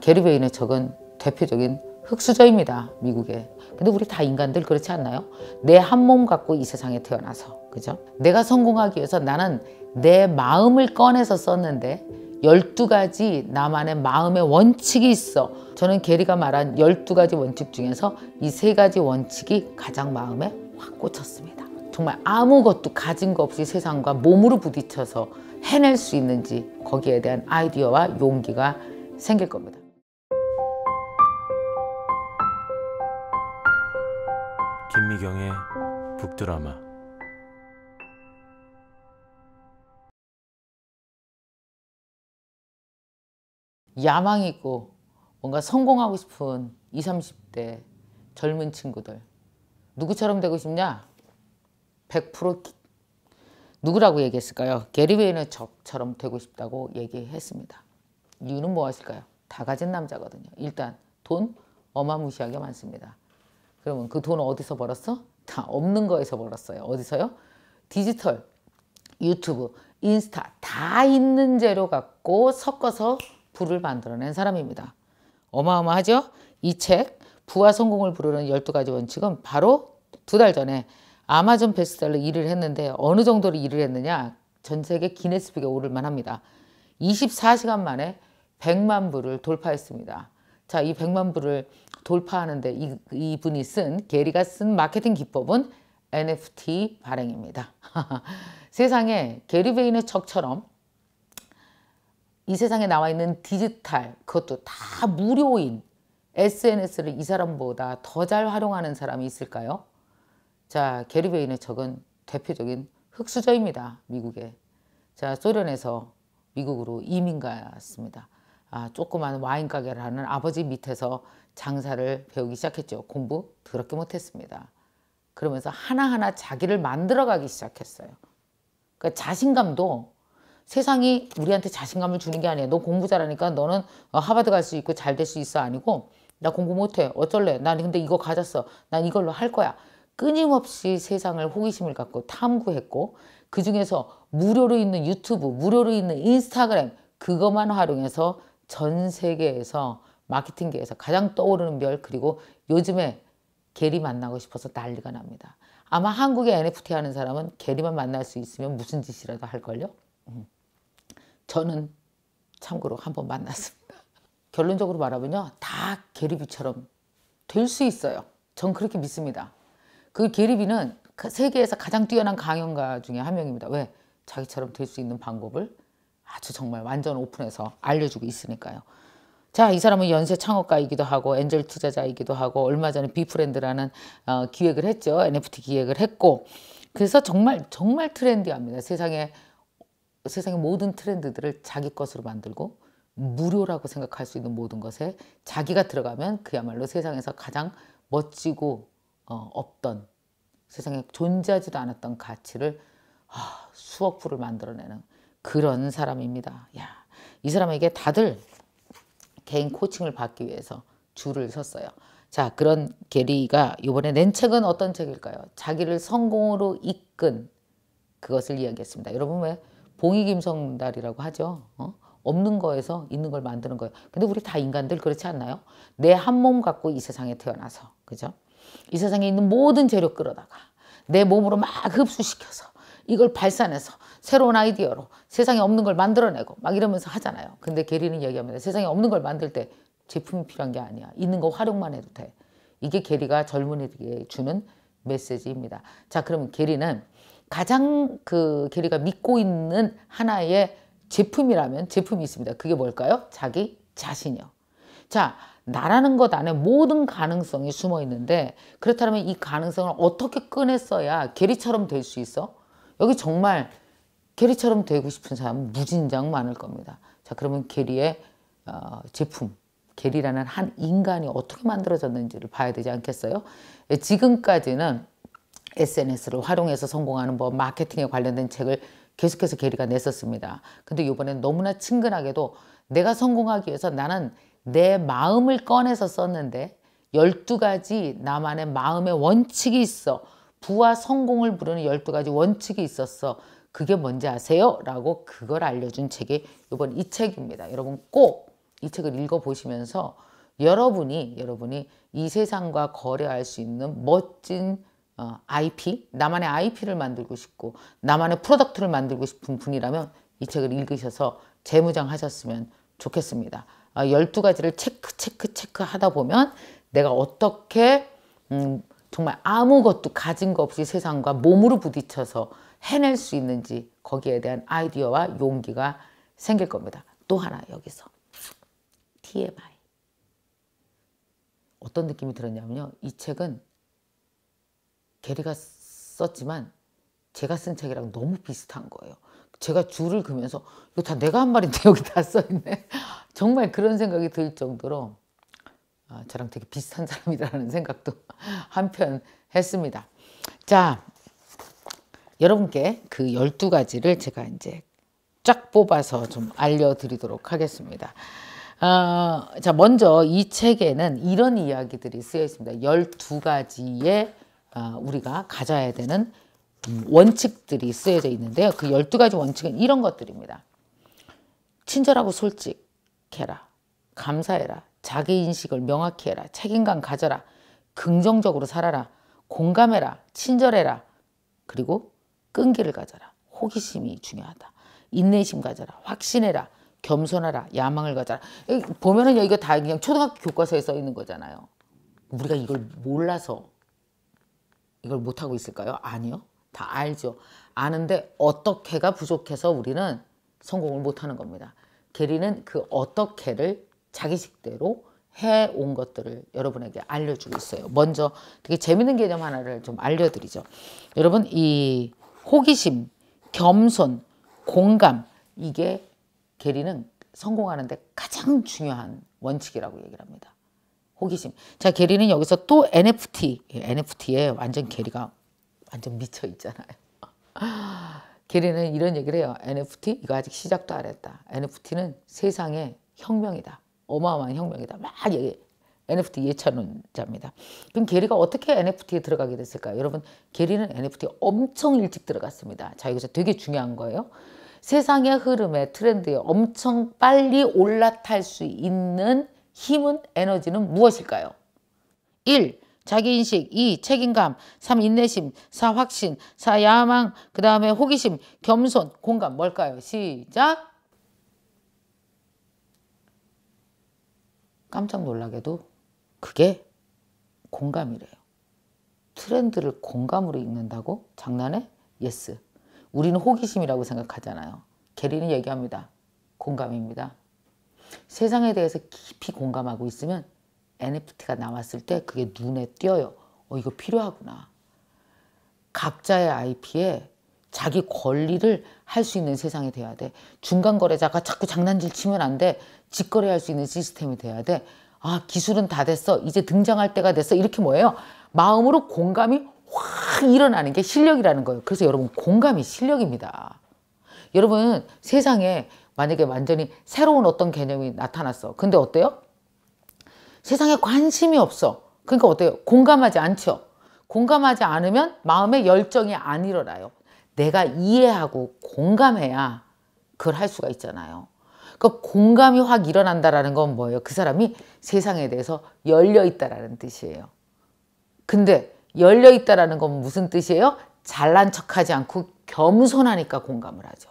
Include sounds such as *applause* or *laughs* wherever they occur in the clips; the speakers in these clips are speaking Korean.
게리 베인의 적은 대표적인 흑수저입니다. 미국에. 근데 우리 다 인간들 그렇지 않나요? 내 한 몸 갖고 이 세상에 태어나서. 그죠? 내가 성공하기 위해서 나는 내 마음을 꺼내서 썼는데 열두 가지 나만의 마음의 원칙이 있어. 저는 게리가 말한 열두 가지 원칙 중에서 이 세 가지 원칙이 가장 마음에 확 꽂혔습니다. 정말 아무것도 가진 거 없이 세상과 몸으로 부딪혀서 해낼 수 있는지 거기에 대한 아이디어와 용기가 생길 겁니다. 김미경의 북드라마 야망 있고 뭔가 성공하고 싶은 2 30대 젊은 친구들 누구처럼 되고 싶냐? 100% 누구라고 얘기했을까요? 게리 웨이너처럼 되고 싶다고 얘기했습니다. 이유는 무엇일까요? 뭐 다 가진 남자거든요. 일단 돈 어마무시하게 많습니다. 그러면 그돈은 어디서 벌었어? 다 없는 거에서 벌었어요. 어디서요? 디지털, 유튜브, 인스타 다 있는 재료 갖고 섞어서 부를 만들어낸 사람입니다. 어마어마하죠? 이 책 부와 성공을 부르는 12가지 원칙은 바로 두 달 전에 아마존 베스트셀러 일을 했는데 어느 정도로 일을 했느냐 전 세계 기네스북에 오를 만합니다. 24시간 만에 100만 부를 돌파했습니다. 자, 이 100만 불을 돌파하는데 이, 이분이 쓴, 게리가 쓴 마케팅 기법은 NFT 발행입니다. *laughs* 세상에 게리 베이너척처럼 이 세상에 나와 있는 디지털 그것도 다 무료인 SNS를 이 사람보다 더 잘 활용하는 사람이 있을까요? 자, 게리 베이너척은 대표적인 흑수저입니다. 미국에. 자, 소련에서 미국으로 이민 갔습니다. 아, 조그만 와인 가게를 하는 아버지 밑에서 장사를 배우기 시작했죠. 공부 더럽게 못했습니다. 그러면서 하나하나 자기를 만들어가기 시작했어요. 그러니까 자신감도 세상이 우리한테 자신감을 주는 게 아니에요. 너 공부 잘하니까 너는 하버드 갈 수 있고 잘 될 수 있어 아니고 나 공부 못해 어쩔래 난 근데 이거 가졌어 난 이걸로 할 거야 끊임없이 세상을 호기심을 갖고 탐구했고 그 중에서 무료로 있는 유튜브 무료로 있는 인스타그램 그것만 활용해서 전 세계에서 마케팅계에서 가장 떠오르는 별 그리고 요즘에 게리 만나고 싶어서 난리가 납니다. 아마 한국에 NFT 하는 사람은 게리만 만날 수 있으면 무슨 짓이라도 할걸요? 음. 저는 참고로 한번 만났습니다. *laughs* 결론적으로 말하면요. 다 게리비처럼 될 수 있어요. 전 그렇게 믿습니다. 그 게리비는 그 세계에서 가장 뛰어난 강연가 중에 한 명입니다. 왜? 자기처럼 될 수 있는 방법을 아주 정말 완전 오픈해서 알려주고 있으니까요. 자, 이 사람은 연쇄 창업가이기도 하고 엔젤 투자자이기도 하고 얼마 전에 비프렌드라는 어, 기획을 했죠. NFT 기획을 했고 그래서 정말 정말 트렌디합니다. 세상에 세상의 모든 트렌드들을 자기 것으로 만들고 무료라고 생각할 수 있는 모든 것에 자기가 들어가면 그야말로 세상에서 가장 멋지고 어, 없던 세상에 존재하지도 않았던 가치를 아, 수억 부를 만들어내는 그런 사람입니다. 야, 이 사람에게 다들 개인 코칭을 받기 위해서 줄을 섰어요. 자, 그런 게리가 이번에 낸 책은 어떤 책일까요? 자기를 성공으로 이끈 그것을 이야기했습니다. 여러분 왜 봉이김성달이라고 하죠? 어? 없는 거에서 있는 걸 만드는 거예요. 근데 우리 다 인간들 그렇지 않나요? 내 한 몸 갖고 이 세상에 태어나서 그죠? 이 세상에 있는 모든 재료 끌어다가 내 몸으로 막 흡수시켜서 이걸 발산해서 새로운 아이디어로 세상에 없는 걸 만들어내고 막 이러면서 하잖아요. 근데 게리는 얘기합니다. 세상에 없는 걸 만들 때 제품이 필요한 게 아니야. 있는 거 활용만 해도 돼. 이게 게리가 젊은이들에게 주는 메시지입니다. 자, 그러면 게리는 가장 그 게리가 믿고 있는 하나의 제품이라면 제품이 있습니다. 그게 뭘까요? 자기 자신이요. 자, 나라는 것 안에 모든 가능성이 숨어 있는데 그렇다면 이 가능성을 어떻게 꺼냈어야 게리처럼 될 수 있어? 여기 정말 게리처럼 되고 싶은 사람은 무진장 많을 겁니다. 자 그러면 게리의 어, 제품 게리라는 한 인간이 어떻게 만들어졌는지를 봐야 되지 않겠어요? 예, 지금까지는 SNS를 활용해서 성공하는 법, 마케팅에 관련된 책을 계속해서 게리가 냈었습니다. 근데 이번엔 너무나 친근하게도 내가 성공하기 위해서 나는 내 마음을 꺼내서 썼는데 12가지 나만의 마음의 원칙이 있어. 부와 성공을 부르는 12가지 원칙이 있었어. 그게 뭔지 아세요? 라고 그걸 알려준 책이 이번 이 책입니다. 여러분 꼭 이 책을 읽어보시면서 여러분이 여러분이 이 세상과 거래할 수 있는 멋진 어, IP, 나만의 IP를 만들고 싶고 나만의 프로덕트를 만들고 싶은 분이라면 이 책을 읽으셔서 재무장하셨으면 좋겠습니다. 어, 아, 12가지를 체크 체크 체크 하다 보면 내가 어떻게 음, 정말 아무것도 가진 거 없이 세상과 몸으로 부딪혀서 해낼 수 있는지 거기에 대한 아이디어와 용기가 생길 겁니다. 또 하나 여기서 TMI 어떤 느낌이 들었냐면요. 이 책은 게리가 썼지만 제가 쓴 책이랑 너무 비슷한 거예요. 제가 줄을 그면서 이거 다 내가 한 말인데 *laughs* 여기 다 써있네. 정말 그런 생각이 들 정도로 아, 저랑 되게 비슷한 사람이라는 생각도 *laughs* 한편 했습니다. 자 여러분께 그 12가지를 제가 이제 쫙 뽑아서 좀 알려드리도록 하겠습니다. 어, 자, 먼저 이 책에는 이런 이야기들이 쓰여 있습니다. 12가지의 어, 우리가 가져야 되는 음, 원칙들이 쓰여져 있는데요. 그 12가지 원칙은 이런 것들입니다. 친절하고 솔직해라. 감사해라. 자기 인식을 명확히 해라. 책임감 가져라. 긍정적으로 살아라. 공감해라. 친절해라. 그리고 끈기를 가져라. 호기심이 중요하다. 인내심 가져라. 확신해라. 겸손하라. 야망을 가져라. 보면은 여기가 다 그냥 초등학교 교과서에 써 있는 거잖아요. 우리가 이걸 몰라서 이걸 못하고 있을까요? 아니요. 다 알죠. 아는데 어떻게가 부족해서 우리는 성공을 못하는 겁니다. 게리는 그 어떻게를 자기식대로 해온 것들을 여러분에게 알려주고 있어요. 먼저 되게 재밌는 개념 하나를 좀 알려드리죠. 여러분 이 호기심, 겸손, 공감 이게 게리는 성공하는 데 가장 중요한 원칙이라고 얘기를 합니다. 호기심. 자, 게리는 여기서 또 NFT, NFT에 완전 게리가 완전 미쳐 있잖아요. *laughs* 게리는 이런 얘기를 해요. NFT 이거 아직 시작도 안 했다. NFT는 세상의 혁명이다. 어마어마한 혁명이다. 막 얘기해. NFT 예찬론자입니다. 그럼 게리가 어떻게 NFT에 들어가게 됐을까요? 여러분 게리는 NFT 엄청 일찍 들어갔습니다. 자 여기서 되게 중요한 거예요. 세상의 흐름에 트렌드에 엄청 빨리 올라탈 수 있는 힘은 에너지는 무엇일까요? 1. 자기인식, 2. 책임감, 3. 인내심, 4. 확신, 4. 야망, 그 다음에 호기심, 겸손, 공감 뭘까요? 시작! 깜짝 놀라게도 그게 공감이래요. 트렌드를 공감으로 읽는다고? 장난해? 예스. 우리는 호기심이라고 생각하잖아요. 게리는 얘기합니다. 공감입니다. 세상에 대해서 깊이 공감하고 있으면 NFT가 나왔을 때 그게 눈에 띄어요. 어, 이거 필요하구나. 각자의 IP에 자기 권리를 할 수 있는 세상이 돼야 돼. 중간거래자가 자꾸 장난질 치면 안 돼. 직거래할 수 있는 시스템이 돼야 돼. 아 기술은 다 됐어 이제 등장할 때가 됐어 이렇게 뭐예요 마음으로 공감이 확 일어나는 게 실력이라는 거예요 그래서 여러분 공감이 실력입니다 여러분 세상에 만약에 완전히 새로운 어떤 개념이 나타났어 근데 어때요 세상에 관심이 없어 그러니까 어때요 공감하지 않죠 공감하지 않으면 마음의 열정이 안 일어나요 내가 이해하고 공감해야 그걸 할 수가 있잖아요 그러니까 공감이 확 일어난다라는 건 뭐예요? 그 사람이 세상에 대해서 열려 있다라는 뜻이에요. 근데 열려 있다라는 건 무슨 뜻이에요? 잘난 척하지 않고 겸손하니까 공감을 하죠.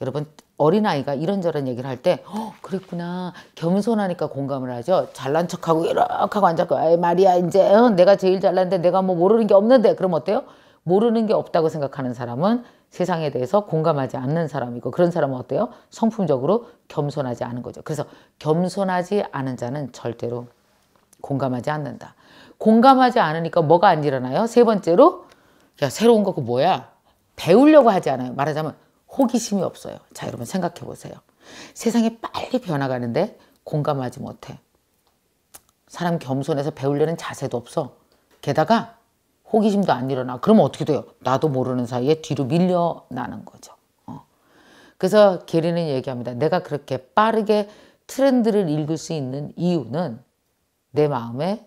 여러분 어린아이가 이런저런 얘기를 할때 어, 그랬구나 겸손하니까 공감을 하죠 잘난 척하고 이렇게 하고 앉았고 아이 말이야 이제 어, 내가 제일 잘난데 내가 뭐 모르는 게 없는데 그럼 어때요 모르는 게 없다고 생각하는 사람은 세상에 대해서 공감하지 않는 사람이고 그런 사람은 어때요? 성품적으로 겸손하지 않은 거죠. 그래서 겸손하지 않은 자는 절대로 공감하지 않는다. 공감하지 않으니까 뭐가 안 일어나요? 세 번째로 야 새로운 거그 뭐야? 배우려고 하지 않아요. 말하자면 호기심이 없어요. 자 여러분 생각해 보세요. 세상이 빨리 변화가는데 공감하지 못해. 사람 겸손해서 배우려는 자세도 없어. 게다가 호기심도 안 일어나. 그러면 어떻게 돼요? 나도 모르는 사이에 뒤로 밀려나는 거죠. 어. 그래서 게리는 얘기합니다. 내가 그렇게 빠르게 트렌드를 읽을 수 있는 이유는 내 마음에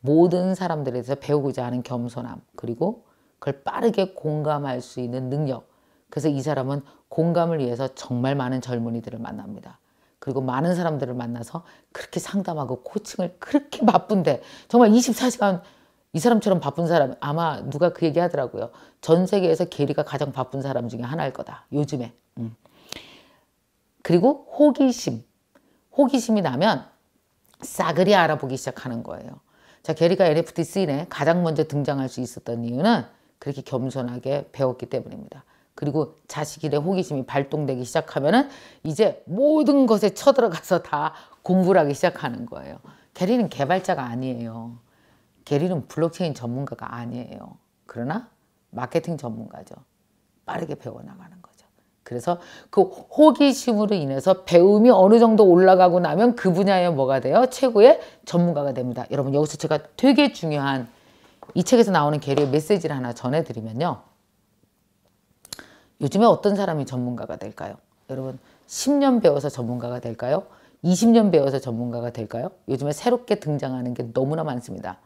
모든 사람들에 서 배우고자 하는 겸손함 그리고 그걸 빠르게 공감할 수 있는 능력 그래서 이 사람은 공감을 위해서 정말 많은 젊은이들을 만납니다. 그리고 많은 사람들을 만나서 그렇게 상담하고 코칭을 그렇게 바쁜데 정말 24시간 이 사람처럼 바쁜 사람 아마 누가 그 얘기 하더라고요. 전 세계에서 게리가 가장 바쁜 사람 중에 하나일 거다. 요즘에. 음. 그리고 호기심. 호기심이 나면 싸그리 알아보기 시작하는 거예요. 자, 게리가 NFT 씬에 가장 먼저 등장할 수 있었던 이유는 그렇게 겸손하게 배웠기 때문입니다. 그리고 자식들의 호기심이 발동되기 시작하면은 이제 모든 것에 쳐들어가서 다 공부를 하기 시작하는 거예요. 게리는 개발자가 아니에요. 게리는 블록체인 전문가가 아니에요. 그러나 마케팅 전문가죠. 빠르게 배워나가는 거죠. 그래서 그 호기심으로 인해서 배움이 어느 정도 올라가고 나면 그 분야에 뭐가 돼요? 최고의 전문가가 됩니다. 여러분 여기서 제가 되게 중요한 이 책에서 나오는 게리의 메시지를 하나 전해드리면요. 요즘에 어떤 사람이 전문가가 될까요? 여러분 10년 배워서 전문가가 될까요? 20년 배워서 전문가가 될까요? 요즘에 새롭게 등장하는 게 너무나 많습니다.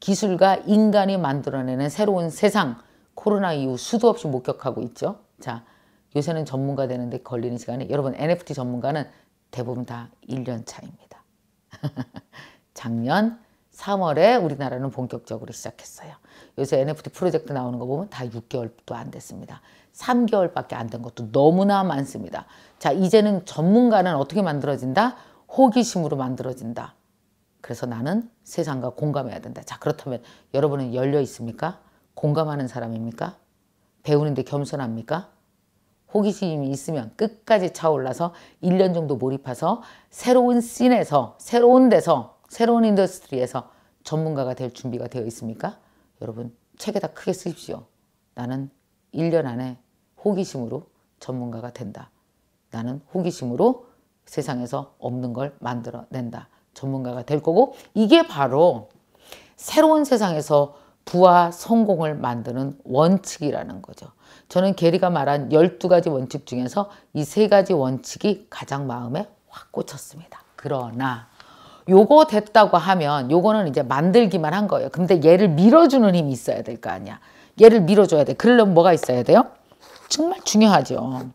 기술과 인간이 만들어내는 새로운 세상 코로나 이후 수도 없이 목격하고 있죠. 자, 요새는 전문가 되는데 걸리는 시간이 여러분 NFT 전문가는 대부분 다 1년 차입니다. *laughs* 작년 3월에 우리나라는 본격적으로 시작했어요. 요새 NFT 프로젝트 나오는 거 보면 다 6개월도 안 됐습니다. 3개월밖에 안 된 것도 너무나 많습니다. 자, 이제는 전문가는 어떻게 만들어진다? 호기심으로 만들어진다. 그래서 나는 세상과 공감해야 된다. 자, 그렇다면 여러분은 열려 있습니까? 공감하는 사람입니까? 배우는데 겸손합니까? 호기심이 있으면 끝까지 차올라서 1년 정도 몰입해서 새로운 씬에서, 새로운 데서, 새로운 인더스트리에서 전문가가 될 준비가 되어 있습니까? 여러분, 책에다 크게 쓰십시오. 나는 1년 안에 호기심으로 전문가가 된다. 나는 호기심으로 세상에서 없는 걸 만들어낸다. 전문가가 될 거고 이게 바로 새로운 세상에서 부와 성공을 만드는 원칙이라는 거죠. 저는 게리가 말한 12가지 원칙 중에서 이 세 가지 원칙이 가장 마음에 확 꽂혔습니다. 그러나 요거 됐다고 하면 요거는 이제 만들기만 한 거예요. 근데 얘를 밀어주는 힘이 있어야 될 거 아니야. 얘를 밀어줘야 돼. 그러려면 뭐가 있어야 돼요? 정말 중요하죠.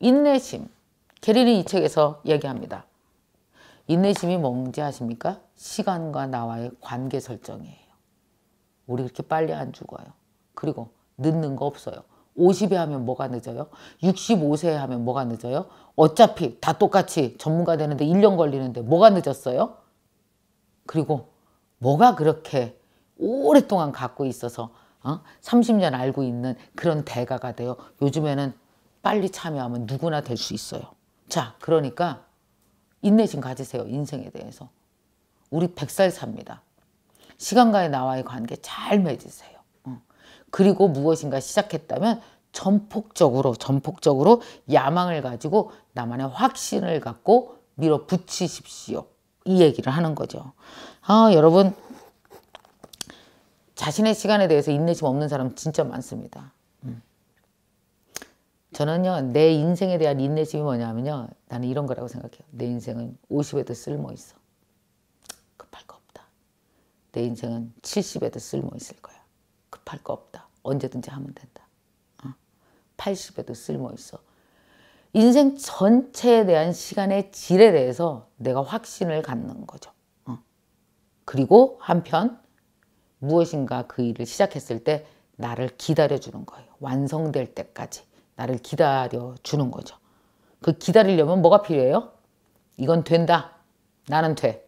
인내심. 게리는 이 책에서 얘기합니다. 인내심이 뭔지 아십니까? 시간과 나와의 관계 설정이에요. 우리 그렇게 빨리 안 죽어요. 그리고 늦는 거 없어요. 50에 하면 뭐가 늦어요? 65세에 하면 뭐가 늦어요? 어차피 다 똑같이 전문가 되는데 1년 걸리는데 뭐가 늦었어요? 그리고 뭐가 그렇게 오랫동안 갖고 있어서 어? 30년 알고 있는 그런 대가가 돼요. 요즘에는 빨리 참여하면 누구나 될 수 있어요. 자, 그러니까 인내심 가지세요. 인생에 대해서. 우리 백살 삽니다. 시간과의 나와의 관계 잘 맺으세요. 어. 그리고 무엇인가 시작했다면 전폭적으로 전폭적으로 야망을 가지고 나만의 확신을 갖고 밀어붙이십시오. 이 얘기를 하는 거죠. 아 여러분 자신의 시간에 대해서 인내심 없는 사람 진짜 많습니다. 저는요 내 인생에 대한 인내심이 뭐냐면요 나는 이런 거라고 생각해요 내 인생은 50에도 쓸모 있어 급할 거 없다 내 인생은 70에도 쓸모 있을 거야 급할 거 없다 언제든지 하면 된다 어? 80에도 쓸모 있어 인생 전체에 대한 시간의 질에 대해서 내가 확신을 갖는 거죠 어? 그리고 한편 무엇인가 그 일을 시작했을 때 나를 기다려주는 거예요 완성될 때까지 나를 기다려 주는 거죠. 그 기다리려면 뭐가 필요해요? 이건 된다. 나는 돼.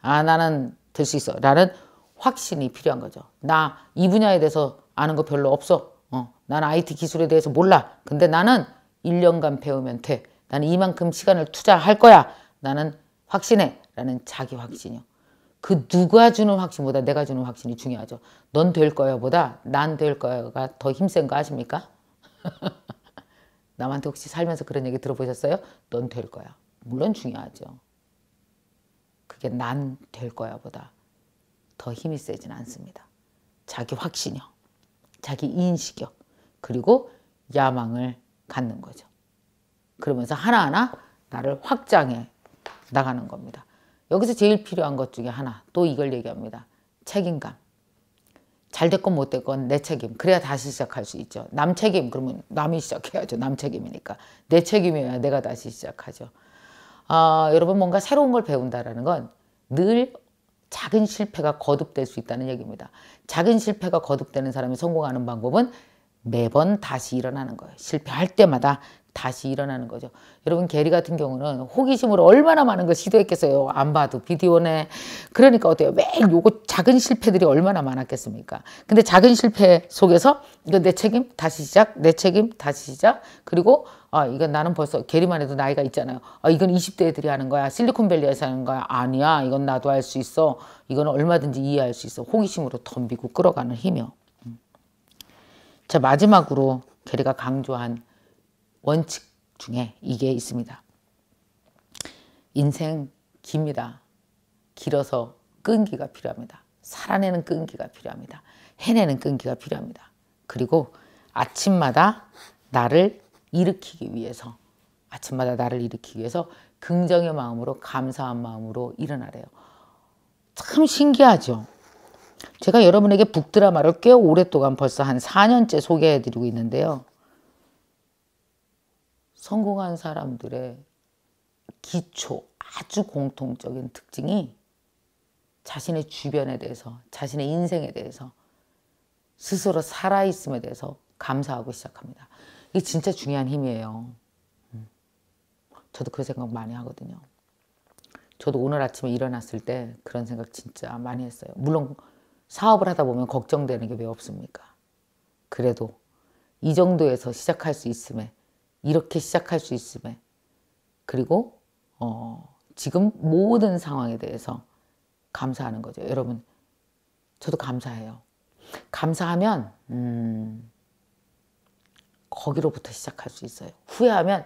아, 나는 될 수 있어. 라는 확신이 필요한 거죠. 나 이 분야에 대해서 아는 거 별로 없어. 어, 나는 IT 기술에 대해서 몰라. 근데 나는 1년간 배우면 돼. 나는 이만큼 시간을 투자할 거야. 나는 확신해. 라는 자기 확신이요. 그 누가 주는 확신보다 내가 주는 확신이 중요하죠. 넌 될 거야 보다 난 될 거야가 더 힘센 거 아십니까? *laughs* 남한테 혹시 살면서 그런 얘기 들어보셨어요? 넌 될 거야. 물론 중요하죠. 그게 난 될 거야 보다 더 힘이 세진 않습니다. 자기 확신이요. 자기 인식이요. 그리고 야망을 갖는 거죠. 그러면서 하나하나 나를 확장해 나가는 겁니다. 여기서 제일 필요한 것 중에 하나 또 이걸 얘기합니다. 책임감. 잘 됐건 못 됐건 내 책임. 그래야 다시 시작할 수 있죠. 남 책임 그러면 남이 시작해야죠. 남 책임이니까. 내 책임이어야 내가 다시 시작하죠. 아, 여러분 뭔가 새로운 걸 배운다라는 건 늘 작은 실패가 거듭될 수 있다는 얘기입니다. 작은 실패가 거듭되는 사람이 성공하는 방법은 매번 다시 일어나는 거예요. 실패할 때마다 다시 일어나는 거죠. 여러분 게리 같은 경우는 호기심으로 얼마나 많은 걸 시도했겠어요. 안 봐도 비디오네. 그러니까 어때요? 매 요거 작은 실패들이 얼마나 많았겠습니까? 근데 작은 실패 속에서 이건내 책임 다시 시작, 내 책임 다시 시작. 그리고 아 이건 나는 벌써 게리만 해도 나이가 있잖아요. 아 이건 20대 애들이 하는 거야. 실리콘밸리에서 하는 거야. 아니야. 이건 나도 할 수 있어. 이건 얼마든지 이해할 수 있어. 호기심으로 덤비고 끌어가는 힘이요. 음. 자 마지막으로 게리가 강조한 원칙 중에 이게 있습니다. 인생 깁니다. 길어서 끈기가 필요합니다. 살아내는 끈기가 필요합니다. 해내는 끈기가 필요합니다. 그리고 아침마다 나를 일으키기 위해서 아침마다 나를 일으키기 위해서 긍정의 마음으로 감사한 마음으로 일어나래요. 참 신기하죠. 제가 여러분에게 북드라마를 꽤 오랫동안 벌써 한 4년째 소개해드리고 있는데요. 성공한 사람들의 기초, 아주 공통적인 특징이 자신의 주변에 대해서, 자신의 인생에 대해서, 스스로 살아있음에 대해서 감사하고 시작합니다. 이게 진짜 중요한 힘이에요. 음. 저도 그 생각 많이 하거든요. 저도 오늘 아침에 일어났을 때 그런 생각 진짜 많이 했어요. 물론 사업을 하다 보면 걱정되는 게 왜 없습니까? 그래도 이 정도에서 시작할 수 있음에 이렇게 시작할 수 있음에 그리고 어, 지금 모든 상황에 대해서 감사하는 거죠. 여러분 저도 감사해요. 감사하면 음, 거기로부터 시작할 수 있어요. 후회하면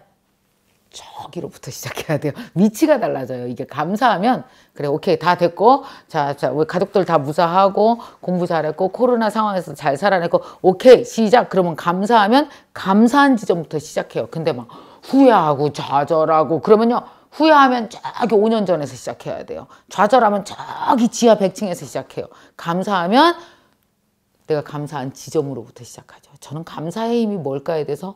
저기로부터 시작해야 돼요. *laughs* 위치가 달라져요. 이게 감사하면 그래 오케이 다 됐고 자자 우리 가족들 다 무사하고 공부 잘했고 코로나 상황에서 잘 살아냈고 오케이 시작 그러면 감사하면 감사한 지점부터 시작해요. 근데 막 후회하고 좌절하고 그러면요 후회하면 저기 5년 전에서 시작해야 돼요. 좌절하면 저기 지하 100층에서 시작해요. 감사하면 내가 감사한 지점으로부터 시작하죠. 저는 감사의 힘이 뭘까에 대해서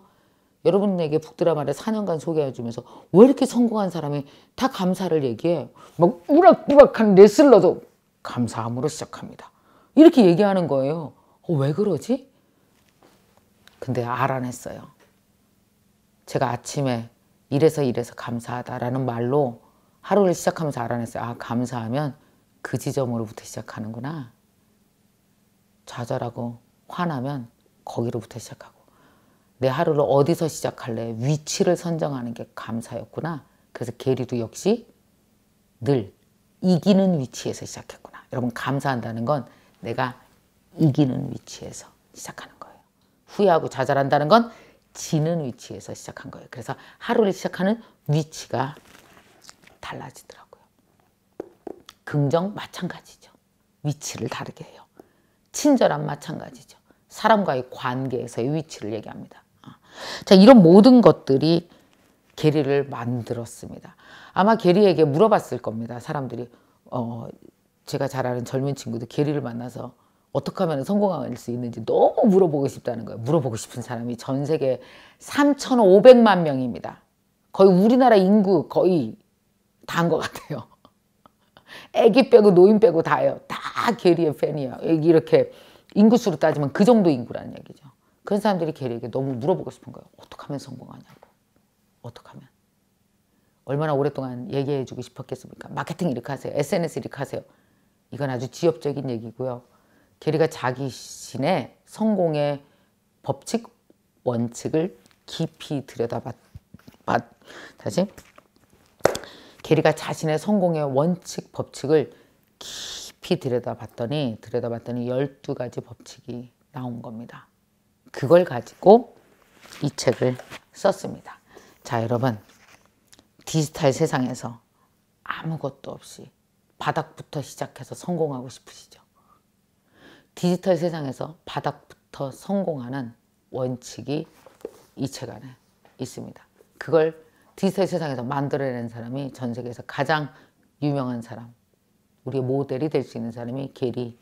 여러분에게 북드라마를 4년간 소개해주면서 왜 이렇게 성공한 사람이 다 감사를 얘기해. 막 우락부락한 레슬러도 감사함으로 시작합니다. 이렇게 얘기하는 거예요. 어, 왜 그러지? 근데 알아냈어요. 제가 아침에 이래서 이래서 감사하다라는 말로 하루를 시작하면서 알아냈어요. 아 감사하면 그 지점으로부터 시작하는구나. 좌절하고 화나면 거기로부터 시작하고 내 하루를 어디서 시작할래? 위치를 선정하는 게 감사였구나. 그래서 게리도 역시 늘 이기는 위치에서 시작했구나. 여러분 감사한다는 건 내가 이기는 위치에서 시작하는 거예요. 후회하고 좌절한다는 건 지는 위치에서 시작한 거예요. 그래서 하루를 시작하는 위치가 달라지더라고요. 긍정 마찬가지죠. 위치를 다르게 해요. 친절함 마찬가지죠. 사람과의 관계에서의 위치를 얘기합니다. 자, 이런 모든 것들이 게리를 만들었습니다. 아마 게리에게 물어봤을 겁니다. 사람들이 어, 제가 잘 아는 젊은 친구도 게리를 만나서 어떻게 하면 성공할 수 있는지 너무 물어보고 싶다는 거예요. 물어보고 싶은 사람이 전 세계 3,500만 명입니다. 거의 우리나라 인구 거의 다인 것 같아요. *laughs* 애기 빼고 노인 빼고 다예요. 다 게리의 팬이에요. 이렇게 인구수로 따지면 그 정도 인구라는 얘기죠. 그런 사람들이 게리에게 너무 물어보고 싶은 거예요. 어떻게 하면 성공하냐고. 어떻게 하면. 얼마나 오랫동안 얘기해 주고 싶었겠습니까? 마케팅 이렇게 하세요. SNS 이렇게 하세요. 이건 아주 지엽적인 얘기고요. 게리가 자기 신의 성공의 법칙, 원칙을 깊이 들여다봤, 다시. 게리가 자신의 성공의 원칙, 법칙을 깊이 들여다봤더니, 들여다봤더니 12가지 법칙이 나온 겁니다. 그걸 가지고 이 책을 썼습니다. 자, 여러분. 디지털 세상에서 아무것도 없이 바닥부터 시작해서 성공하고 싶으시죠? 디지털 세상에서 바닥부터 성공하는 원칙이 이 책 안에 있습니다. 그걸 디지털 세상에서 만들어낸 사람이 전 세계에서 가장 유명한 사람, 우리의 모델이 될 수 있는 사람이 게리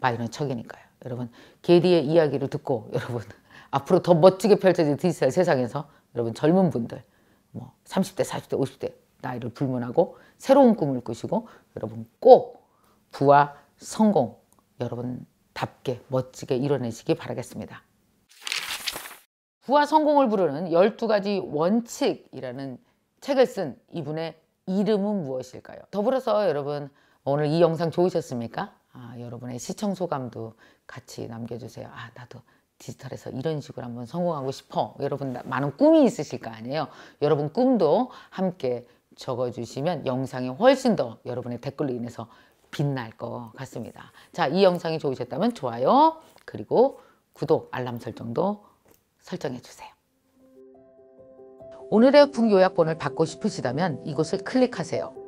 바이런 척이니까요. 여러분 개디의 이야기를 듣고 *laughs* 여러분 앞으로 더 멋지게 펼쳐질 디지털 세상에서 여러분 젊은 분들 뭐 30대 40대 50대 나이를 불문하고 새로운 꿈을 꾸시고 여러분 꼭 부와 성공 여러분답게 멋지게 이뤄내시기 바라겠습니다. 부와 성공을 부르는 12가지 원칙이라는 책을 쓴 이분의 이름은 무엇일까요? 더불어서 여러분 오늘 이 영상 좋으셨습니까? 아, 여러분의 시청 소감도 같이 남겨주세요. 아, 나도 디지털에서 이런 식으로 한번 성공하고 싶어. 여러분 많은 꿈이 있으실 거 아니에요. 여러분 꿈도 함께 적어주시면 영상이 훨씬 더 여러분의 댓글로 인해서 빛날 것 같습니다. 자, 이 영상이 좋으셨다면 좋아요, 그리고 구독, 알람 설정도 설정해 주세요. 오늘의 풍요약본을 받고 싶으시다면 이곳을 클릭하세요.